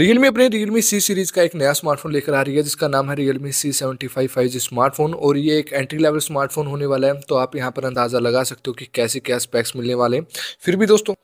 Realme अपने Realme सी series का एक नया स्मार्टफोन लेकर आ रही है जिसका नाम है Realme C seventy five five G smartphone और ये एक एंट्री लेवल स्मार्टफोन होने वाला है तो आप यहाँ पर अंदाज़ा लगा सकते हो कि कैसे क्या स्पेक्स मिलने वाले हैं फिर भी दोस्तों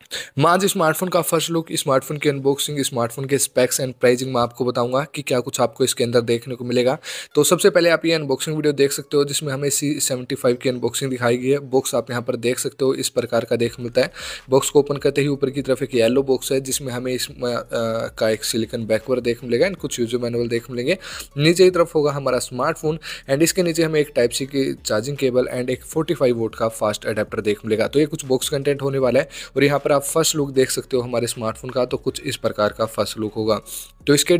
मैं आज स्मार्टफोन का फर्स्ट लुक स्मार्टफोन की अनबॉक्सिंग स्मार्टफोन के स्पेक्स एंड प्राइजिंग मैं आपको बताऊंगा कि क्या कुछ आपको इसके अंदर देखने को मिलेगा तो सबसे पहले आप ये अनबॉक्सिंग वीडियो देख सकते हो जिसमें हमें सी सेवेंटी फाइव की अनबॉक्सिंग दिखाई गई है बॉक्स आप यहाँ पर देख सकते हो इस प्रकार का देख मिलता है बॉक्स को ओपन करते ही ऊपर की तरफ एक येलो बॉक्स है जिसमें हमें इस का एक सिलिकन बैकवर देख मिलेगा एंड कुछ यूजर मैनुअल देख मिलेंगे नीचे की तरफ होगा हमारा स्मार्टफोन एंड इसके नीचे हमें एक टाइप सी की चार्जिंग केबल एंड एक 45 वोट का फास्ट अडेप्टर देख मिलेगा तो ये कुछ बॉक्स कंटेंट होने वाला है और यहाँ पर आप फर्स्ट लुक देख सकते हो हमारे स्मार्टफोन का तो कुछ इस प्रकार का फर्स्ट लुक होगा तो इसके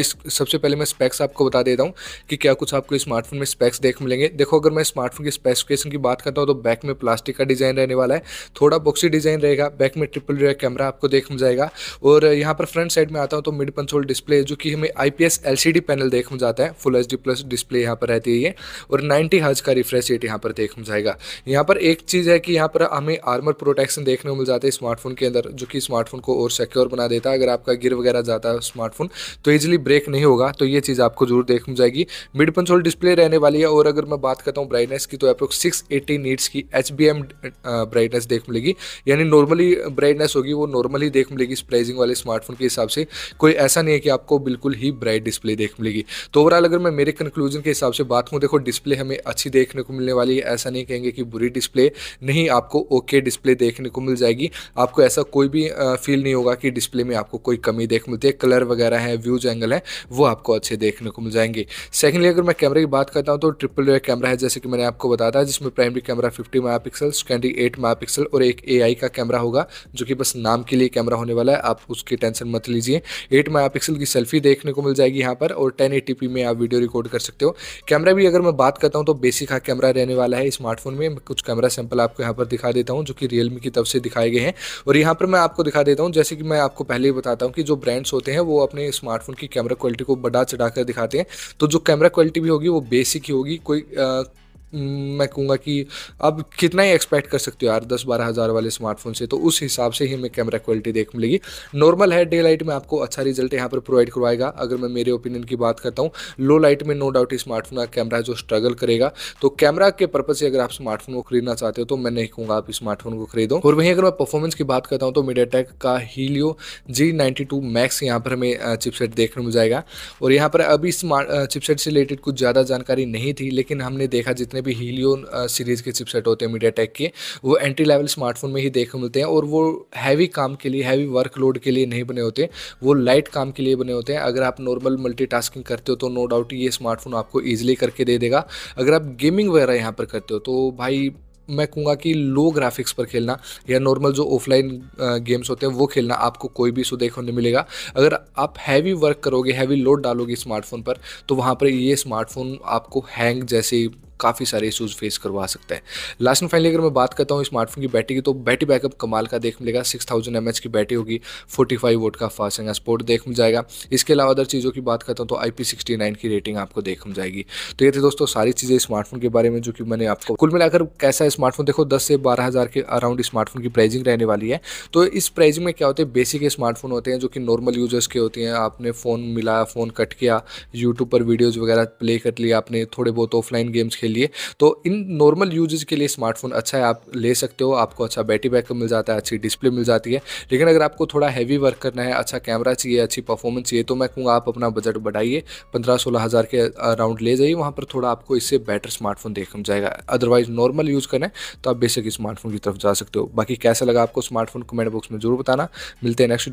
इस सबसे पहले मैं स्पेक्स आपको बता देता हूँ कि क्या कुछ आपको स्मार्टफोन में स्पेक्स देख मिलेंगे देखो अगर मैं स्मार्टफोन की स्पेसिफिकेशन की बात करता हूँ तो बैक में प्लास्टिक का डिज़ाइन रहने वाला है थोड़ा बॉक्सी डिज़ाइन रहेगा बैक में ट्रिपल रेयर कैमरा आपको देख मिल जाएगा और यहाँ पर फ्रंट साइड में आता हूँ तो तो मिड कंसोल डिस्प्ले जो कि हमें I P S L C D panel देखने जाता है full H D plus display यहाँ पर रहती है ये और नाइन्टी हज का रिफ्रेश रेट यहाँ पर देखने जाएगा यहाँ पर एक चीज़ है कि यहाँ पर हमें आर्मर प्रोटेक्शन देखने को मिल जाता है स्मार्टफोन के अंदर जो कि स्मार्टफोन को और सिक्योर बना देता है अगर आपका गिर वगैरह जाता है स्मार्टफोन तो ईजिली ब्रेक नहीं होगा तो ये चीज़ आपको जरूर देखने जाएगी मिड कंसोल डिस्प्ले रहने वाली है और अगर मैं बात करता हूँ ब्राइटनेस की तो अप्रोक्स सिक्स एट्टी नीट्स की एच बी एम ब्राइटनेस देख मिलेगी यानी नॉर्मली ब्राइटनेस होगी वो नॉर्मली देख मिलेगी इस प्राइजिंग वाले स्मार्टफोन के हिसाब से कोई ऐसा नहीं है कि आपको बिल्कुल ही ब्राइट डिस्प्ले देख मिलेगी तो ओवरऑल अगर मैं मेरे कंक्लूजन के हिसाब से बात करूँ देखो डिस्प्ले हमें अच्छी देखने को मिलने वाली है ऐसा नहीं कहेंगे कि बुरी डिस्प्ले नहीं आपको ओके डिस्प्ले देखने को मिल जाएगी आपको ऐसा कोई भी फील नहीं होगा कि डिस्प्ले में आपको कोई कमी देख मिलती है कलर वगैरह है व्यूज एंगल है वो आपको अच्छे देखने को मिल जाएंगे सेकेंडली अगर मैं कैमरे की बात करता हूँ तो ट्रिपल रेयर कैमरा है जैसे कि मैंने आपको बताया था जिसमें primary camera fifty mega pixel secondary eight mega और एक ए का कैमरा होगा जो कि बस नाम के लिए कैमरा होने वाला है आप उसकी टेंशन मत लीजिए एट मेगापिक्सल की सेल्फी देखने को मिल जाएगी यहाँ पर और टेन एटीपी में आप वीडियो रिकॉर्ड कर सकते हो कैमरा भी अगर मैं बात करता हूँ तो बेसिक हाँ कैमरा रहने वाला है स्मार्टफोन में कुछ कैमरा सैंपल आपको यहाँ पर दिखा देता हूँ जो कि रियलमी की तरफ से दिखाए गए हैं और यहाँ पर मैं आपको दिखा देता हूँ जैसे कि मैं आपको पहले ही बताता हूँ कि जो ब्रांड्स होते हैं वो अपने स्मार्टफोन की कैमरा क्वालिटी को बढ़ा चढ़ा कर दिखाते हैं तो जो कैमरा क्वालिटी भी होगी वो बेसिक ही होगी कोई आ, हम्म, मैं कहूँगा कि अब कितना ही एक्सपेक्ट कर सकते हो यार दस बारह हज़ार वाले स्मार्टफोन से तो उस हिसाब से ही हमें कैमरा क्वालिटी देख मिलेगी नॉर्मल है डे लाइट में आपको अच्छा रिजल्ट यहाँ पर प्रोवाइड करवाएगा अगर मैं मेरे ओपिनियन की बात करता हूँ लो लाइट में नो डाउट स्मार्टफोन का कैमरा जो स्ट्रगल करेगा तो कैमरा के पर्पज से अगर आप स्मार्टफोन को खरीदना चाहते हो तो मैं नहीं कहूँगा आप स्मार्टफोन को खरीदो और वहीं अगर मैं परफॉर्मेंस की बात करता हूँ तो मीडिया टेक का Helio G ninety two max यहाँ पर हमें चिपसेट देखने में जाएगा और यहाँ पर अभी स्मार्ट चिपसेट से रिलेटेड कुछ ज़्यादा जानकारी नहीं थी लेकिन हमने देखा जितने जितने भी हीलियन सीरीज़ uh, के चिपसेट होते हैं मीडिया टेक के वो एंट्री लेवल स्मार्टफोन में ही देखने मिलते हैं और वो हैवी काम के लिए हैवी वर्कलोड के लिए नहीं बने होते वो लाइट काम के लिए बने होते हैं अगर आप नॉर्मल मल्टी करते हो तो नो डाउट ये स्मार्टफोन आपको ईजिली करके दे देगा अगर आप गेमिंग वगैरह यहाँ पर करते हो तो भाई मैं कहूँगा कि लो ग्राफिक्स पर खेलना या नॉर्मल जो ऑफलाइन गेम्स uh, होते हैं वो खेलना आपको कोई भी इशू नहीं मिलेगा अगर आप हैवी वर्क करोगे हैवी लोड डालोगे स्मार्टफोन पर तो वहाँ पर ये स्मार्टफोन आपको हैंग जैसे काफ़ी सारे इशूज़ फेस करवा सकता है लास्ट एंड फाइनली अगर मैं बात करता हूँ स्मार्टफोन की बैटरी की तो बैटरी बैकअप कमाल का देख मिलेगा सिक्स थाउजेंड एम की बैटरी होगी फोर्टी फाइव वोट का फास्ट एंड स्पोर्ट देख मिल जाएगा इसके अलावा अदर चीज़ों की बात करता हूँ तो आई की रेटिंग आपको देख मिल जाएगी तो ये थे दोस्तों सारी चीज़ें स्मार्टफोन के बारे में जो कि मैंने आपको कुल मिलाकर कैसा स्मार्टफोन देखो दस से बारह हज़ार के अराउंड स्मार्टफोन की प्राइजिंग रहने वाली है तो इस प्राइजिंग में क्या होते हैं बेसिक स्मार्टफोन होते हैं जो कि नॉर्मल यूजर्स के होते हैं आपने फ़ोन मिलाया फ़ोन कट किया यूट्यूब पर वीडियोज़ वगैरह प्ले कर लिया आपने थोड़े बहुत ऑफलाइन गेम्स खेल लिए तो इन नॉर्मल यूजेज के लिए स्मार्टफोन अच्छा है आप ले सकते हो आपको अच्छा बैटरी बैकअप मिल जाता है अच्छी डिस्प्ले मिल जाती है लेकिन अगर आपको थोड़ा हैवी वर्क करना है अच्छा कैमरा चाहिए अच्छी परफॉर्मेंस चाहिए तो मैं कहूँगा आप अपना बजट बढ़ाइए पंद्रह सोलह हज़ार के अराउंड ले जाइए वहाँ पर थोड़ा आपको इससे बेटर स्मार्टफोन देखने जाएगा अदरवाइज़ नॉर्मल यूज़ करें तो आप बेसिक स्मार्टफोन की तरफ जा सकते हो बाकी कैसा लगा आपको स्मार्टफोन कमेंट बॉक्स में जरूर बताना मिलते हैं नेक्स्ट